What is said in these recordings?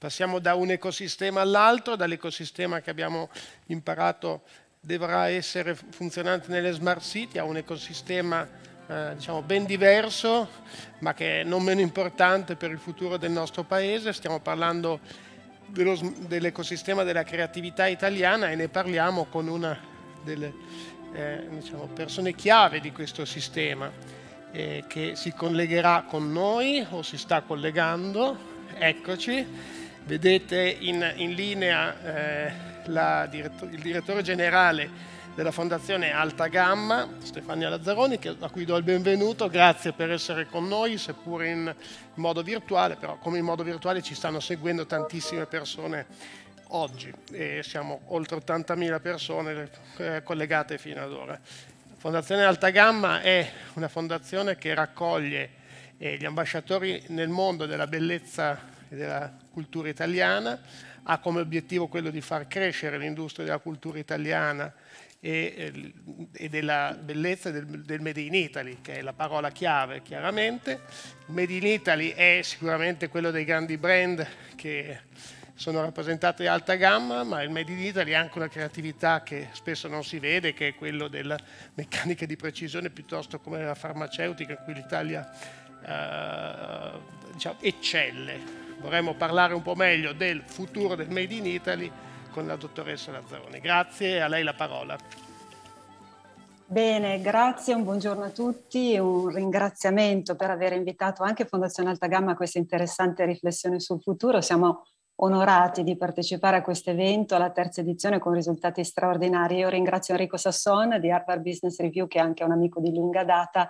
Passiamo da un ecosistema all'altro, dall'ecosistema che abbiamo imparato dovrà essere funzionante nelle smart city a un ecosistema eh, diciamo, ben diverso, ma che è non meno importante per il futuro del nostro paese. Stiamo parlando dell'ecosistema della creatività italiana e ne parliamo con una delle eh, diciamo, persone chiave di questo sistema eh, che si collegherà con noi o si sta collegando. Eccoci Vedete in, in linea eh, la, il direttore generale della Fondazione Alta Gamma, Stefania Lazzaroni, a cui do il benvenuto, grazie per essere con noi, seppur in modo virtuale, però come in modo virtuale ci stanno seguendo tantissime persone oggi, e siamo oltre 80.000 persone eh, collegate fino ad ora. Fondazione Alta Gamma è una fondazione che raccoglie eh, gli ambasciatori nel mondo della bellezza e della cultura italiana, ha come obiettivo quello di far crescere l'industria della cultura italiana e, eh, e, della bellezza del, del, Made in Italy, che è la parola chiave chiaramente. Il Made in Italy è sicuramente quello dei grandi brand che sono rappresentati di alta gamma, ma il Made in Italy ha anche una creatività che spesso non si vede, che è quella della meccanica di precisione piuttosto come la farmaceutica, in cui l'Italia eh, diciamo, eccelle vorremmo parlare un po' meglio del futuro del Made in Italy con la dottoressa Lazzaroni. Grazie, a lei la parola. Bene, grazie, un buongiorno a tutti un ringraziamento per aver invitato anche Fondazione Alta Gamma a questa interessante riflessione sul futuro. Siamo onorati di partecipare a questo evento, alla terza edizione con risultati straordinari. Io ringrazio Enrico Sasson di Harvard Business Review, che è anche un amico di lunga data,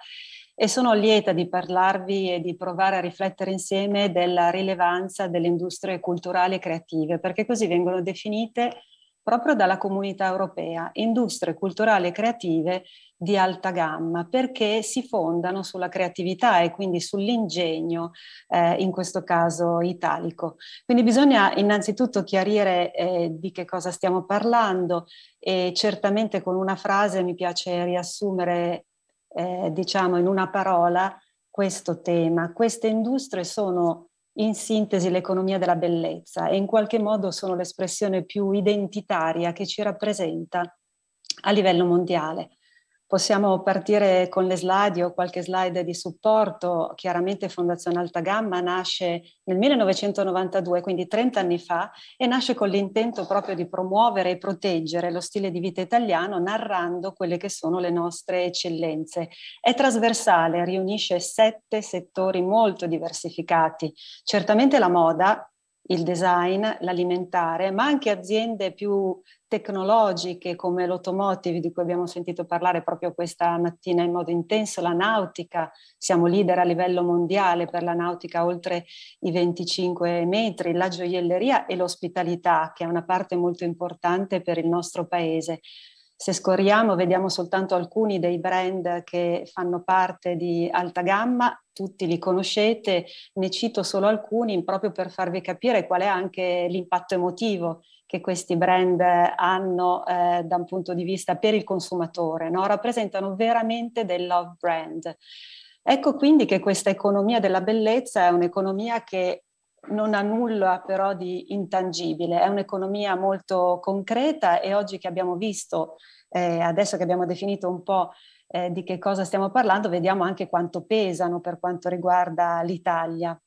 e sono lieta di parlarvi e di provare a riflettere insieme della rilevanza delle industrie culturali e creative, perché così vengono definite proprio dalla comunità europea, industrie culturali e creative di alta gamma, perché si fondano sulla creatività e quindi sull'ingegno, eh, in questo caso italico. Quindi bisogna innanzitutto chiarire eh, di che cosa stiamo parlando e certamente con una frase mi piace riassumere, eh, diciamo, in una parola questo tema. Queste industrie sono in sintesi l'economia della bellezza e in qualche modo sono l'espressione più identitaria che ci rappresenta a livello mondiale. Possiamo partire con le slide, o qualche slide di supporto. Chiaramente Fondazione Alta Gamma nasce nel 1992, quindi 30 anni fa, e nasce con l'intento proprio di promuovere e proteggere lo stile di vita italiano narrando quelle che sono le nostre eccellenze. È trasversale, riunisce sette settori molto diversificati. Certamente la moda, il design, l'alimentare, ma anche aziende più tecnologiche come l'automotive di cui abbiamo sentito parlare proprio questa mattina in modo intenso, la nautica, siamo leader a livello mondiale per la nautica oltre i 25 metri, la gioielleria e l'ospitalità che è una parte molto importante per il nostro paese. Se scorriamo vediamo soltanto alcuni dei brand che fanno parte di alta gamma, tutti li conoscete, ne cito solo alcuni proprio per farvi capire qual è anche l'impatto emotivo che questi brand hanno eh, da un punto di vista per il consumatore, no? rappresentano veramente del love brand. Ecco quindi che questa economia della bellezza è un'economia che non ha nulla però di intangibile, è un'economia molto concreta e oggi che abbiamo visto, eh, adesso che abbiamo definito un po' eh, di che cosa stiamo parlando, vediamo anche quanto pesano per quanto riguarda l'Italia.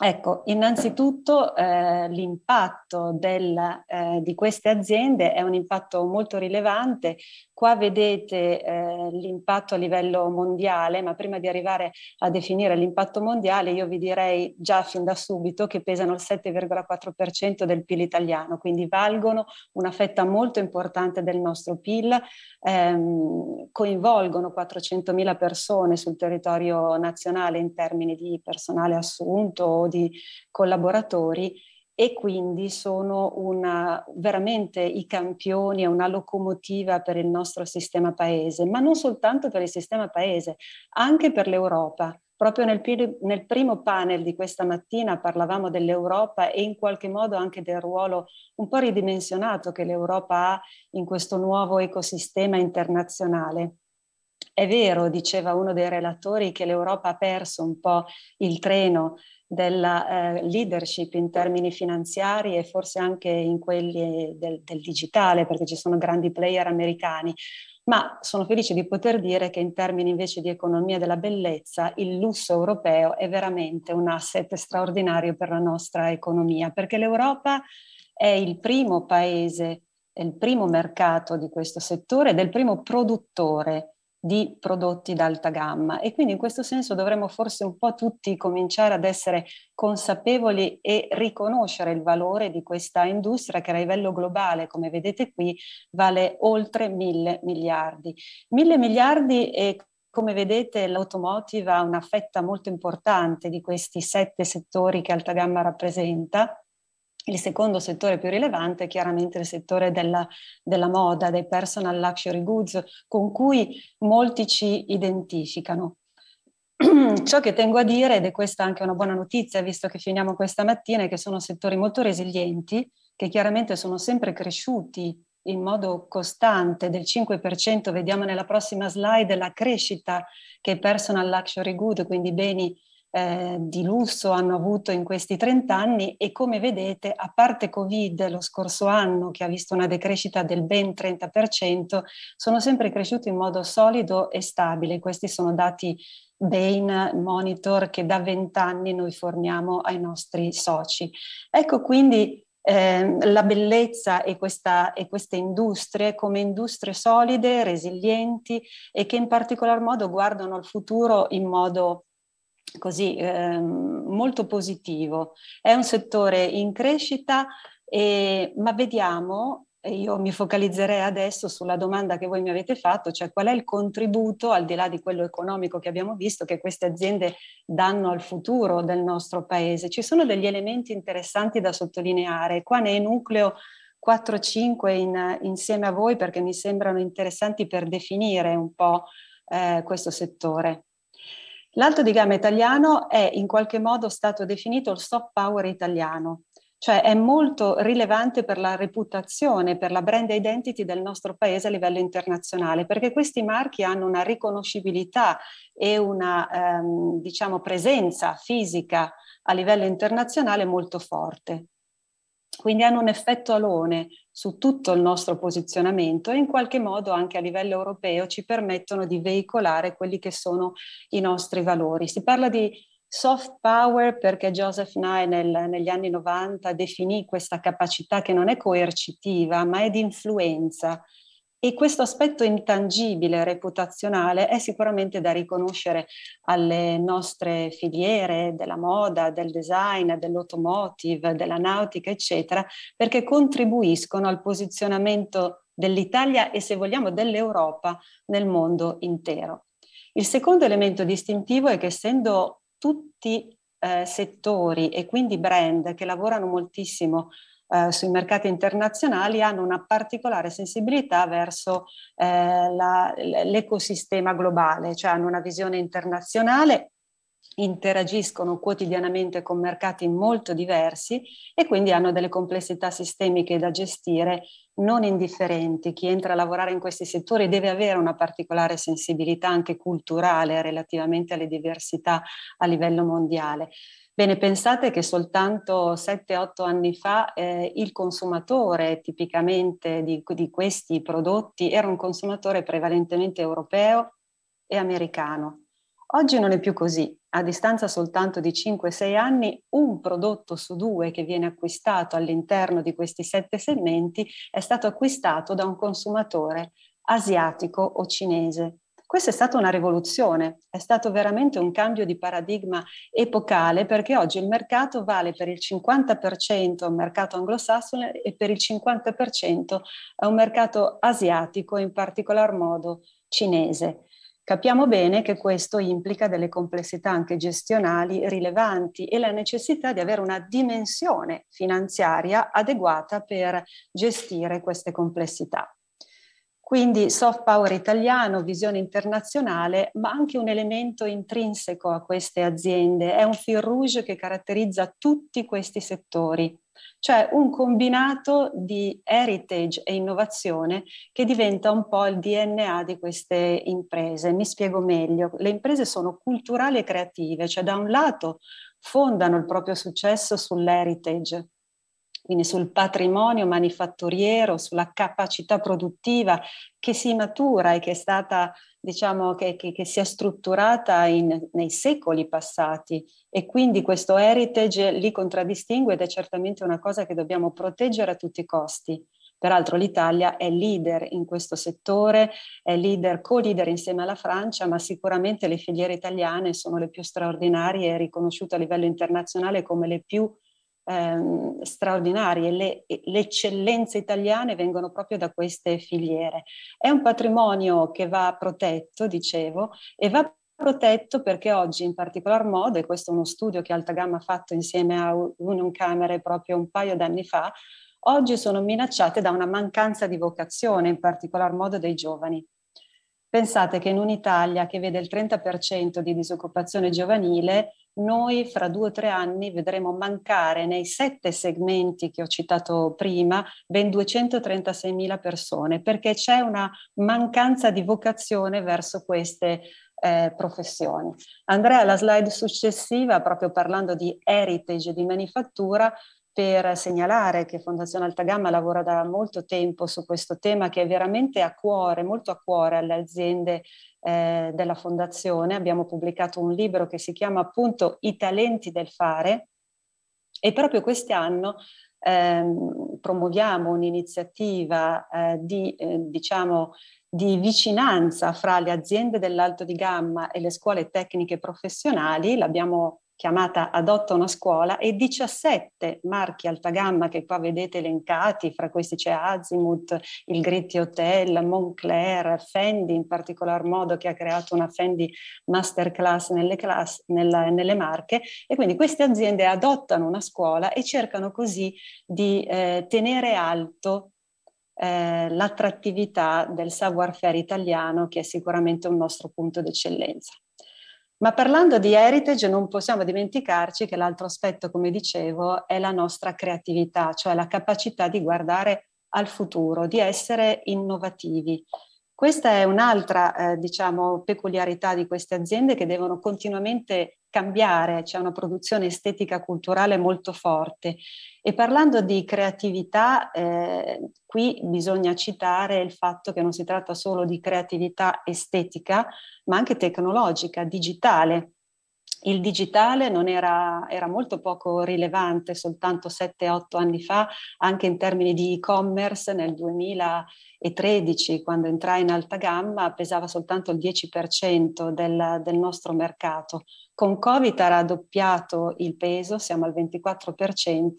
Ecco, innanzitutto eh, l'impatto del, eh, di queste aziende è un impatto molto rilevante. Qua vedete eh, l'impatto a livello mondiale, ma prima di arrivare a definire l'impatto mondiale, io vi direi già fin da subito che pesano il 7,4% del PIL italiano, quindi valgono una fetta molto importante del nostro PIL, ehm, coinvolgono 400.000 persone sul territorio nazionale in termini di personale assunto di collaboratori e quindi sono una, veramente i campioni una locomotiva per il nostro sistema paese, ma non soltanto per il sistema paese, anche per l'Europa. Proprio nel, nel primo panel di questa mattina parlavamo dell'Europa e in qualche modo anche del ruolo un po' ridimensionato che l'Europa ha in questo nuovo ecosistema internazionale. È vero, diceva uno dei relatori, che l'Europa ha perso un po' il treno della eh, leadership in termini finanziari e forse anche in quelli del, del digitale, perché ci sono grandi player americani ma sono felice di poter dire che in termini invece di economia della bellezza il lusso europeo è veramente un asset straordinario per la nostra economia, perché l'Europa è il primo paese, è il primo mercato di questo settore ed è il primo produttore di prodotti d'alta gamma e quindi in questo senso dovremmo forse un po' tutti cominciare ad essere consapevoli e riconoscere il valore di questa industria che a livello globale, come vedete qui, vale oltre mille miliardi. Mille miliardi e come vedete l'automotive ha una fetta molto importante di questi sette settori che alta gamma rappresenta il secondo settore più rilevante è chiaramente il settore della, della, moda, dei personal luxury goods, con cui molti ci identificano. Ciò che tengo a dire, ed è questa anche una buona notizia, visto che finiamo questa mattina, è che sono settori molto resilienti, che chiaramente sono sempre cresciuti in modo costante del 5%, vediamo nella prossima slide la crescita che i personal luxury goods, quindi beni eh, di lusso hanno avuto in questi 30 anni e come vedete, a parte Covid lo scorso anno che ha visto una decrescita del ben 30%, sono sempre cresciuti in modo solido e stabile. Questi sono dati Bain Monitor che da 20 anni noi forniamo ai nostri soci. Ecco quindi eh, la bellezza e, questa, e, queste industrie come industrie solide, resilienti e che in particolar modo guardano al futuro in modo così eh, molto positivo. È un settore in crescita, e, ma vediamo, e io mi focalizzerei adesso sulla domanda che voi mi avete fatto, cioè qual è il contributo, al di là di quello economico che abbiamo visto, che queste aziende danno al futuro del nostro paese. Ci sono degli elementi interessanti da sottolineare, qua nel nucleo 4-5 in, insieme a voi perché mi sembrano interessanti per definire un po' eh, questo settore. L'alto di gamma italiano è in qualche modo stato definito il soft power italiano, cioè è molto rilevante per la reputazione, per la brand identity del nostro paese a livello internazionale, perché questi marchi hanno una riconoscibilità e una ehm, diciamo, presenza fisica a livello internazionale molto forte. Quindi hanno un effetto alone su tutto il nostro posizionamento e in qualche modo anche a livello europeo ci permettono di veicolare quelli che sono i nostri valori. Si parla di soft power perché Joseph Nye nel, negli anni 90 definì questa capacità che non è coercitiva ma è di influenza e questo aspetto intangibile, reputazionale, è sicuramente da riconoscere alle nostre filiere della moda, del design, dell'automotive, della nautica, eccetera, perché contribuiscono al posizionamento dell'Italia e, se vogliamo, dell'Europa nel mondo intero. Il secondo elemento distintivo è che essendo tutti eh, settori e quindi brand che lavorano moltissimo eh, sui mercati internazionali hanno una particolare sensibilità verso eh, la, l'ecosistema globale, cioè hanno una visione internazionale interagiscono quotidianamente con mercati molto diversi e quindi hanno delle complessità sistemiche da gestire non indifferenti. Chi entra a lavorare in questi settori deve avere una particolare sensibilità anche culturale relativamente alle diversità a livello mondiale. Bene, pensate che soltanto 7-8 anni fa eh, il consumatore tipicamente di, di questi prodotti era un consumatore prevalentemente europeo e americano Oggi non è più così. A distanza soltanto di 5-6 anni, un prodotto su due che viene acquistato all'interno di questi sette segmenti è stato acquistato da un consumatore asiatico o cinese. Questa è stata una rivoluzione, è stato veramente un cambio di paradigma epocale perché oggi il mercato vale per il 50% un mercato anglosassone e per il 50% un mercato asiatico, in particolar modo cinese. Capiamo bene che questo implica delle complessità anche gestionali rilevanti e la necessità di avere una dimensione finanziaria adeguata per gestire queste complessità. Quindi soft power italiano, visione internazionale, ma anche un elemento intrinseco a queste aziende, è un fil rouge che caratterizza tutti questi settori cioè un combinato di heritage e innovazione che diventa un po' il DNA di queste imprese. Mi spiego meglio, le imprese sono culturali e creative, cioè da un lato fondano il proprio successo sull'heritage quindi sul patrimonio manifatturiero, sulla capacità produttiva che si matura e che è stata, diciamo, che, che, che si è strutturata in, nei secoli passati. E quindi questo heritage li contraddistingue ed è certamente una cosa che dobbiamo proteggere a tutti i costi. Peraltro l'Italia è leader in questo settore, è leader, co-leader insieme alla Francia, ma sicuramente le filiere italiane sono le più straordinarie e riconosciute a livello internazionale come le più ehm, straordinarie, le, le, eccellenze italiane vengono proprio da queste filiere. È un patrimonio che va protetto, dicevo, e va protetto perché oggi in particolar modo, e questo è uno studio che Alta Gamma ha fatto insieme a Union Camere proprio un paio d'anni fa, oggi sono minacciate da una mancanza di vocazione, in particolar modo dei giovani. Pensate che in un'Italia che vede il 30% di disoccupazione giovanile, noi fra due o tre anni vedremo mancare nei sette segmenti che ho citato prima ben 236.000 persone perché c'è una mancanza di vocazione verso queste eh, professioni. Andrea, la slide successiva, proprio parlando di heritage di manifattura, per segnalare che Fondazione Alta Gamma lavora da molto tempo su questo tema che è veramente a cuore, molto a cuore alle aziende eh, della Fondazione abbiamo pubblicato un libro che si chiama appunto I talenti del fare e proprio quest'anno ehm, promuoviamo un'iniziativa eh, di, eh, diciamo, di vicinanza fra le aziende dell'alto di gamma e le scuole tecniche professionali, l'abbiamo chiamata Adotta una scuola e 17 marchi alta gamma che qua vedete elencati, fra questi c'è Azimuth, il Gritti Hotel, Moncler, Fendi in particolar modo che ha creato una Fendi Masterclass nelle, class, nella, nelle marche e quindi queste aziende adottano una scuola e cercano così di eh, tenere alto eh, l'attrattività del savoir-faire italiano che è sicuramente un nostro punto d'eccellenza. Ma parlando di heritage non possiamo dimenticarci che l'altro aspetto, come dicevo, è la nostra creatività, cioè la capacità di guardare al futuro, di essere innovativi. Questa è un'altra, eh, diciamo, peculiarità di queste aziende che devono continuamente cambiare, c'è una produzione estetica culturale molto forte e parlando di creatività, eh, qui bisogna citare il fatto che non si tratta solo di creatività estetica, ma anche tecnologica, digitale. Il digitale era, era, molto poco rilevante soltanto 7-8 anni fa, anche in termini di e-commerce nel 2013, quando entrai in alta gamma, pesava soltanto il 10% del, del nostro mercato. Con Covid ha raddoppiato il peso, siamo al 24%,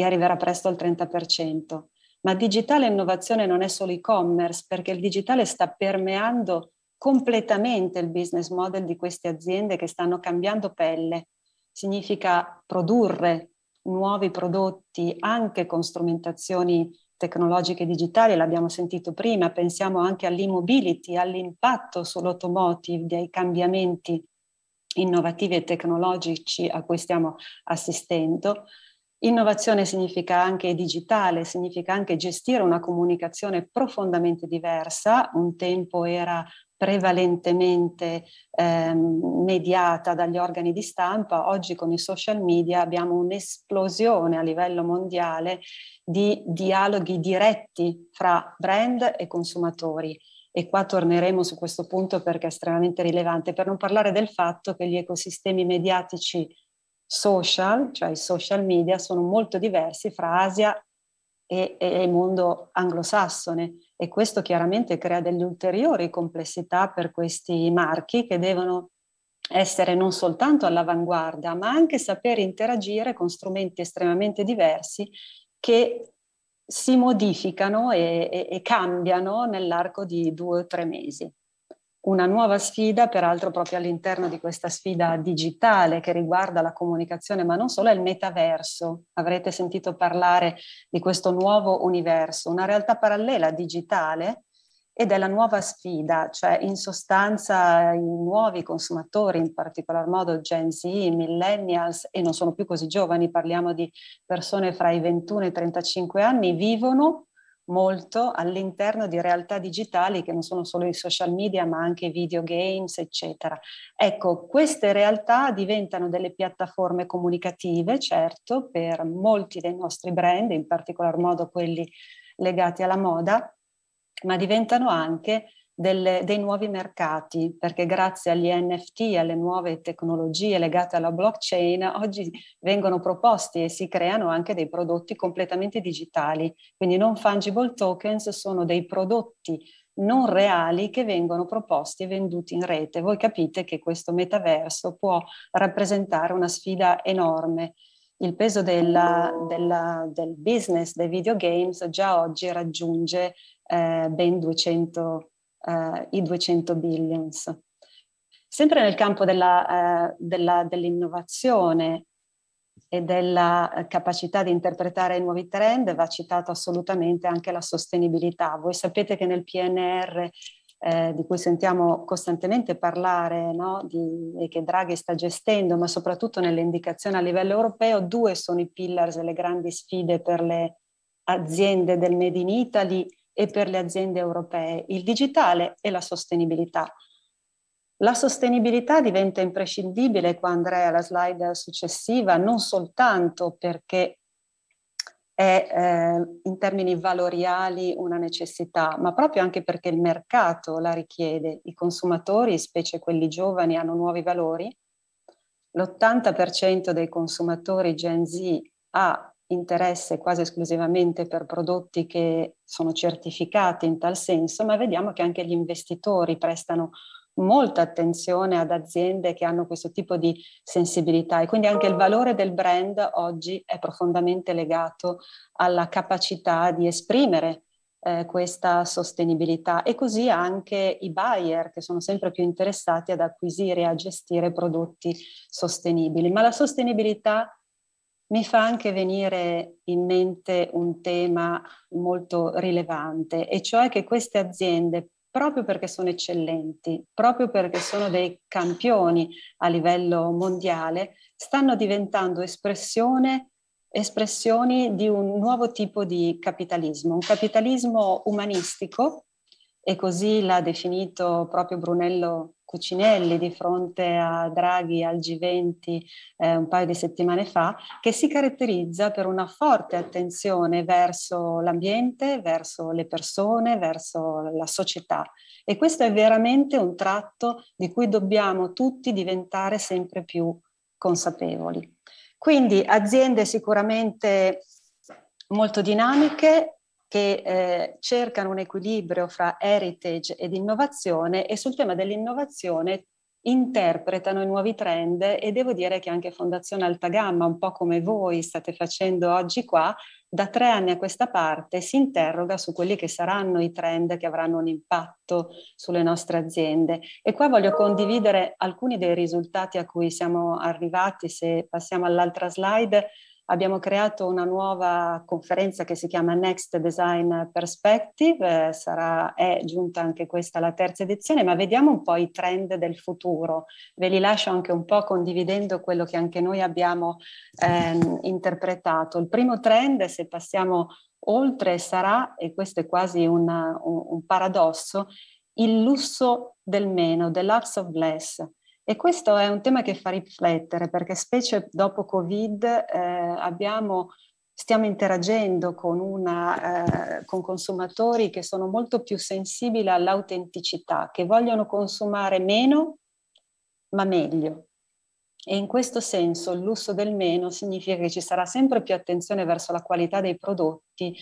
e arriverà presto al 30%. Ma digitale innovazione non è solo e-commerce, perché il digitale sta permeando completamente il business model di queste aziende che stanno cambiando pelle. Significa produrre nuovi prodotti anche con strumentazioni tecnologiche digitali, l'abbiamo sentito prima, pensiamo anche all'immobility, all'impatto sull'automotive dei cambiamenti innovativi e tecnologici a cui stiamo assistendo, Innovazione significa anche digitale, significa anche gestire una comunicazione profondamente diversa. Un tempo era prevalentemente eh, mediata dagli organi di stampa, oggi con i social media abbiamo un'esplosione a livello mondiale di dialoghi diretti fra brand e consumatori. E qua torneremo su questo punto perché è estremamente rilevante, per non parlare del fatto che gli ecosistemi mediatici social, cioè i social media, sono molto diversi fra Asia e, e il mondo anglosassone e questo chiaramente crea delle ulteriori complessità per questi marchi che devono essere non soltanto all'avanguardia, ma anche sapere interagire con strumenti estremamente diversi che si modificano e, e, e cambiano nell'arco di due o tre mesi una nuova sfida, peraltro proprio all'interno di questa sfida digitale che riguarda la comunicazione, ma non solo, è il metaverso. Avrete sentito parlare di questo nuovo universo, una realtà parallela digitale ed è la nuova sfida, cioè in sostanza i nuovi consumatori, in particolar modo Gen Z, millennials e non sono più così giovani, parliamo di persone fra i 21 e i 35 anni, vivono molto all'interno di realtà digitali che non sono solo i social media ma anche i videogames eccetera. Ecco, queste realtà diventano delle piattaforme comunicative, certo, per molti dei nostri brand, in particolar modo quelli legati alla moda, ma diventano anche delle, dei nuovi mercati, perché grazie agli NFT, alle nuove tecnologie legate alla blockchain, oggi vengono proposti e si creano anche dei prodotti completamente digitali. Quindi non fungible tokens sono dei prodotti non reali che vengono proposti e venduti in rete. Voi capite che questo metaverso può rappresentare una sfida enorme. Il peso della, della, del business dei videogames già oggi raggiunge eh, ben 200 eh, i 200 billions. Sempre nel campo della, eh, della, dell'innovazione e della eh, capacità di interpretare i nuovi trend va citato assolutamente anche la sostenibilità. Voi sapete che nel PNR eh, di cui sentiamo costantemente parlare no? di, e che Draghi sta gestendo, ma soprattutto nelle indicazioni a livello europeo, due sono i pillars, e le grandi sfide per le aziende del Made in Italy e per le aziende europee, il digitale e la sostenibilità. La sostenibilità diventa imprescindibile qua Andrea, alla slide successiva, non soltanto perché è eh, in termini valoriali una necessità, ma proprio anche perché il mercato la richiede. I consumatori, specie quelli giovani, hanno nuovi valori. L'80% dei consumatori Gen Z ha interesse quasi esclusivamente per prodotti che sono certificati in tal senso, ma vediamo che anche gli investitori prestano molta attenzione ad aziende che hanno questo tipo di sensibilità e quindi anche il valore del brand oggi è profondamente legato alla capacità di esprimere eh, questa sostenibilità e così anche i buyer che sono sempre più interessati ad acquisire e a gestire prodotti sostenibili. Ma la sostenibilità mi fa anche venire in mente un tema molto rilevante, e cioè che queste aziende, proprio perché sono eccellenti, proprio perché sono dei campioni a livello mondiale, stanno diventando espressione espressioni di un nuovo tipo di capitalismo, un capitalismo umanistico e così l'ha definito proprio Brunello Cucinelli di fronte a Draghi al G20 eh, un paio di settimane fa, che si caratterizza per una forte attenzione verso l'ambiente, verso le persone, verso la società. E questo è veramente un tratto di cui dobbiamo tutti diventare sempre più consapevoli. Quindi aziende sicuramente molto dinamiche, che eh, cercano un equilibrio fra heritage ed innovazione e sul tema dell'innovazione interpretano i nuovi trend e devo dire che anche Fondazione Alta Gamma, un po' come voi state facendo oggi qua, da tre anni a questa parte si interroga su quelli che saranno i trend che avranno un impatto sulle nostre aziende. E qua voglio condividere alcuni dei risultati a cui siamo arrivati, se passiamo all'altra slide, abbiamo creato una nuova conferenza che si chiama Next Design Perspective, eh, sarà, è giunta anche questa la terza edizione, ma vediamo un po' i trend del futuro. Ve li lascio anche un po' condividendo quello che anche noi abbiamo ehm, interpretato. Il primo trend, se passiamo oltre, sarà, e questo è quasi una, un, un paradosso, il lusso del meno, the loves of less, e questo è un tema che fa riflettere perché specie dopo Covid eh, abbiamo, stiamo interagendo con, una, eh, con consumatori che sono molto più sensibili all'autenticità, che vogliono consumare meno ma meglio. E in questo senso il lusso del meno significa che ci sarà sempre più attenzione verso la qualità dei prodotti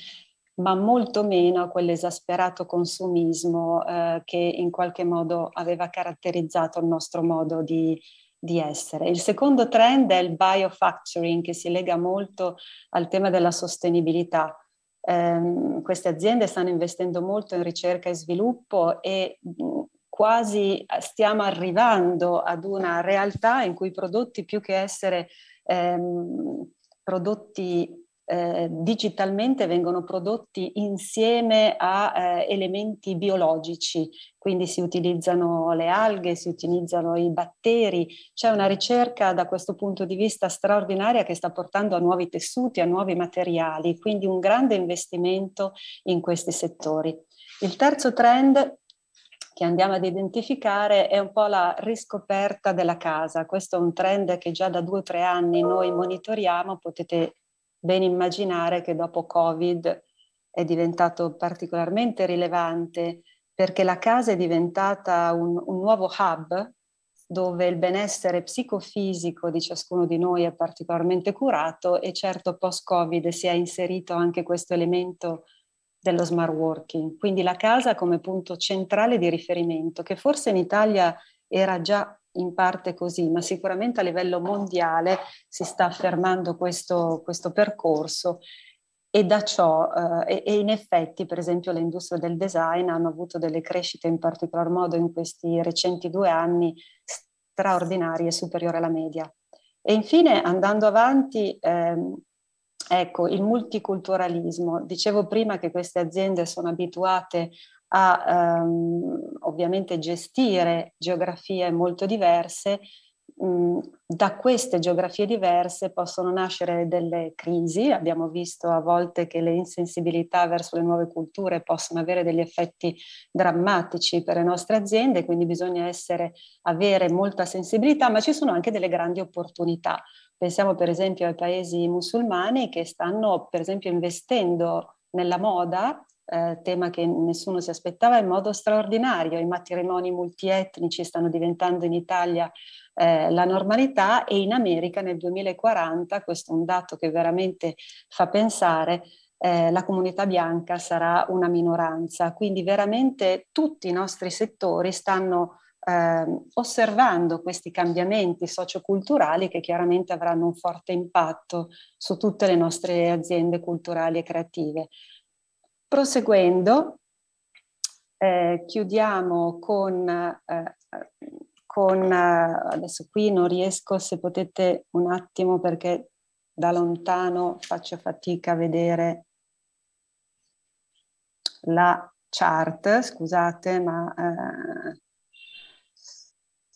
ma molto meno a quell'esasperato consumismo eh, che in qualche modo aveva caratterizzato il nostro modo di, di essere. Il secondo trend è il biofacturing che si lega molto al tema della sostenibilità. Eh, queste aziende stanno investendo molto in ricerca e sviluppo e mh, mm, quasi eh, stiamo arrivando ad una realtà in cui i prodotti più che essere ehm, prodotti eh, digitalmente vengono prodotti insieme a eh, elementi biologici, quindi si utilizzano le alghe, si utilizzano i batteri, c'è una ricerca da questo punto di vista straordinaria che sta portando a nuovi tessuti, a nuovi materiali, quindi un grande investimento in questi settori. Il terzo trend che andiamo ad identificare è un po' la riscoperta della casa. Questo è un trend che già da due o tre anni noi monitoriamo, potete ben immaginare che dopo Covid è diventato particolarmente rilevante perché la casa è diventata un, un nuovo hub dove il benessere psicofisico di ciascuno di noi è particolarmente curato e certo post-Covid si è inserito anche questo elemento dello smart working, quindi la casa come punto centrale di riferimento che forse in Italia era già in parte così, ma sicuramente a livello mondiale si sta affermando questo, questo percorso e da ciò, eh, e, in effetti per esempio le industrie del design hanno avuto delle crescite in particolar modo in questi recenti due anni straordinarie, superiore alla media. E infine andando avanti, ehm, ecco il multiculturalismo. Dicevo prima che queste aziende sono abituate a ehm, ovviamente gestire geografie molto diverse, mm, da queste geografie diverse possono nascere delle crisi, abbiamo visto a volte che le insensibilità verso le nuove culture possono avere degli effetti drammatici per le nostre aziende, quindi bisogna essere, avere molta sensibilità, ma ci sono anche delle grandi opportunità. Pensiamo per esempio ai paesi musulmani che stanno per esempio investendo nella moda eh, tema che nessuno si aspettava in modo straordinario. I matrimoni multietnici stanno diventando in Italia eh, la normalità e in America nel 2040, questo è un dato che veramente fa pensare, eh, la comunità bianca sarà una minoranza. Quindi veramente tutti i nostri settori stanno eh, osservando questi cambiamenti socioculturali che chiaramente avranno un forte impatto su tutte le nostre aziende culturali e creative. Proseguendo, eh, chiudiamo con, eh, con eh, adesso qui non riesco, se potete un attimo perché da lontano faccio fatica a vedere la chart, scusate, ma eh,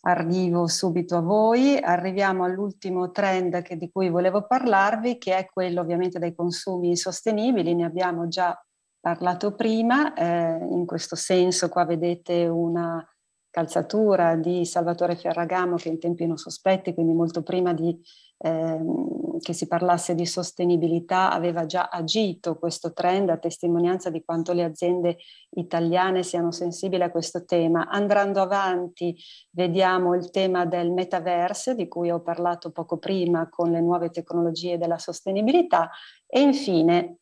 arrivo subito a voi. Arriviamo all'ultimo trend che, di cui volevo parlarvi, che è quello ovviamente dei consumi sostenibili. Ne abbiamo già parlato prima, eh, in questo senso qua vedete una calzatura di Salvatore Ferragamo che in tempi non sospetti, quindi molto prima di, ehm, che si parlasse di sostenibilità, aveva già agito questo trend a testimonianza di quanto le aziende italiane siano sensibili a questo tema. Andando avanti vediamo il tema del metaverse di cui ho parlato poco prima con le nuove tecnologie della sostenibilità e infine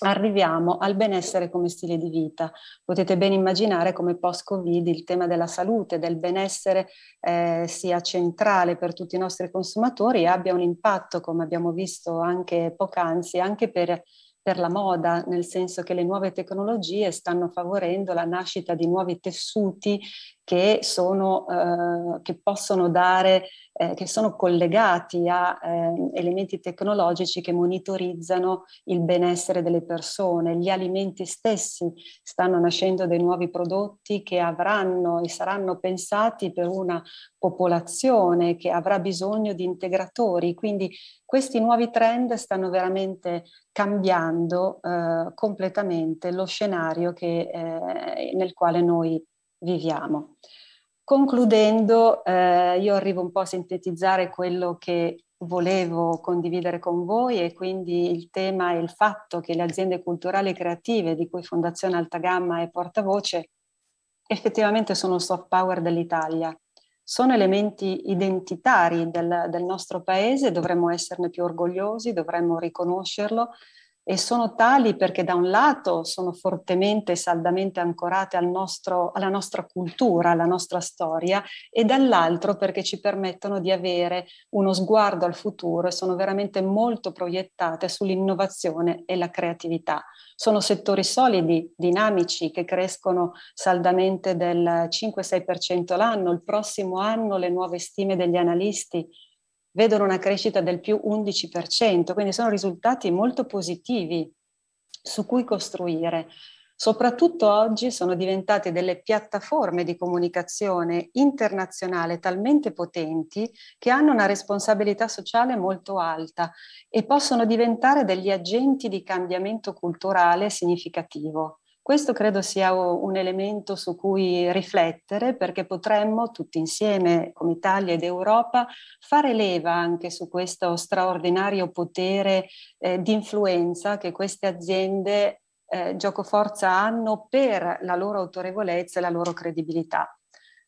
arriviamo al benessere come stile di vita. Potete ben immaginare come post-Covid il tema della salute, del benessere eh, sia centrale per tutti i nostri consumatori e abbia un impatto, come abbiamo visto anche poc'anzi, anche per, per la moda, nel senso che le nuove tecnologie stanno favorendo la nascita di nuovi tessuti che, sono, eh, che possono dare, eh, che sono collegati a eh, elementi tecnologici che monitorizzano il benessere delle persone. Gli alimenti stessi stanno nascendo dei nuovi prodotti che avranno e saranno pensati per una popolazione che avrà bisogno di integratori. Quindi questi nuovi trend stanno veramente cambiando eh, completamente lo scenario che, eh, nel quale noi viviamo. Concludendo, eh, io arrivo un po' a sintetizzare quello che volevo condividere con voi e quindi il tema e il fatto che le aziende culturali e creative di cui Fondazione Alta Gamma è portavoce effettivamente sono soft power dell'Italia. Sono elementi identitari del, del nostro paese, dovremmo esserne più orgogliosi, dovremmo riconoscerlo, e sono tali perché da un lato sono fortemente e saldamente ancorate al nostro, alla nostra cultura, alla nostra storia e dall'altro perché ci permettono di avere uno sguardo al futuro e sono veramente molto proiettate sull'innovazione e la creatività. Sono settori solidi, dinamici, che crescono saldamente del 5-6% l'anno, il prossimo anno le nuove stime degli analisti vedono una crescita del più 11%, quindi sono risultati molto positivi su cui costruire. Soprattutto oggi sono diventate delle piattaforme di comunicazione internazionale talmente potenti che hanno una responsabilità sociale molto alta e possono diventare degli agenti di cambiamento culturale significativo. Questo credo sia un elemento su cui riflettere perché potremmo tutti insieme, come Italia ed Europa, fare leva anche su questo straordinario potere eh, di influenza che queste aziende eh, giocoforza hanno per la loro autorevolezza e la loro credibilità.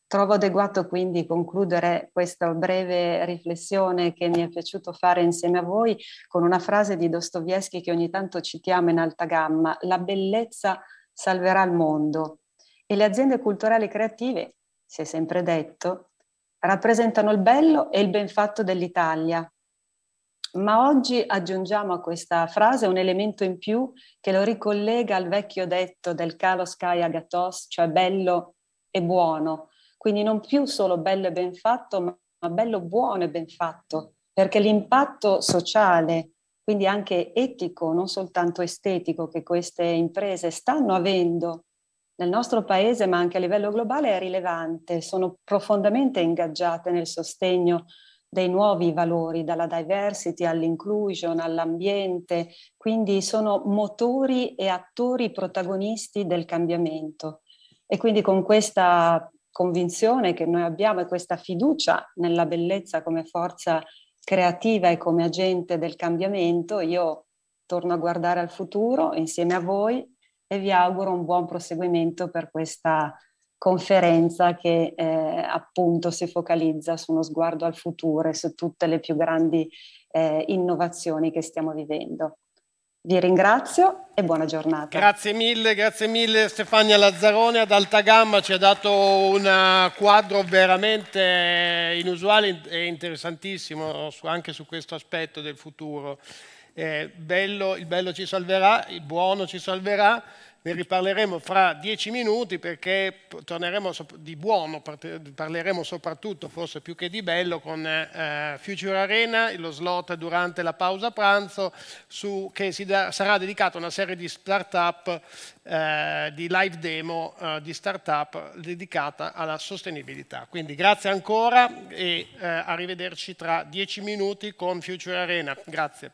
Trovo adeguato quindi concludere questa breve riflessione che mi è piaciuto fare insieme a voi con una frase di Dostoevsky che ogni tanto citiamo in alta gamma, la bellezza salverà il mondo e le aziende culturali creative, si è sempre detto, rappresentano il bello e il ben fatto dell'Italia. Ma oggi aggiungiamo a questa frase un elemento in più che lo ricollega al vecchio detto del Kalos Kai Agatos, cioè bello e buono. Quindi non più solo bello e ben fatto, ma bello, buono e ben fatto, perché l'impatto sociale quindi anche etico, non soltanto estetico, che queste imprese stanno avendo nel nostro paese, ma anche a livello globale, è rilevante. Sono profondamente ingaggiate nel sostegno dei nuovi valori, dalla diversity all'inclusion, all'ambiente, quindi sono motori e attori protagonisti del cambiamento. E quindi con questa convinzione che noi abbiamo e questa fiducia nella bellezza come forza creativa e come agente del cambiamento, io torno a guardare al futuro insieme a voi e vi auguro un buon proseguimento per questa conferenza che eh, appunto si focalizza su uno sguardo al futuro e su tutte le più grandi eh, innovazioni che stiamo vivendo. Vi ringrazio e buona giornata. Grazie mille, grazie mille Stefania Lazzarone ad Alta Gamma, ci ha dato un eh, quadro veramente inusuale e interessantissimo anche su questo aspetto del futuro. Eh, bello, il bello ci salverà, il buono ci salverà ne riparleremo fra dieci minuti perché torneremo di buono, parleremo soprattutto, forse più che di bello, con eh, Future Arena, lo slot durante la pausa pranzo, su, che da, sarà dedicato a una serie di start-up, eh, di live demo eh, di start-up dedicata alla sostenibilità. Quindi grazie ancora e eh, arrivederci tra dieci minuti con Future Arena. Grazie.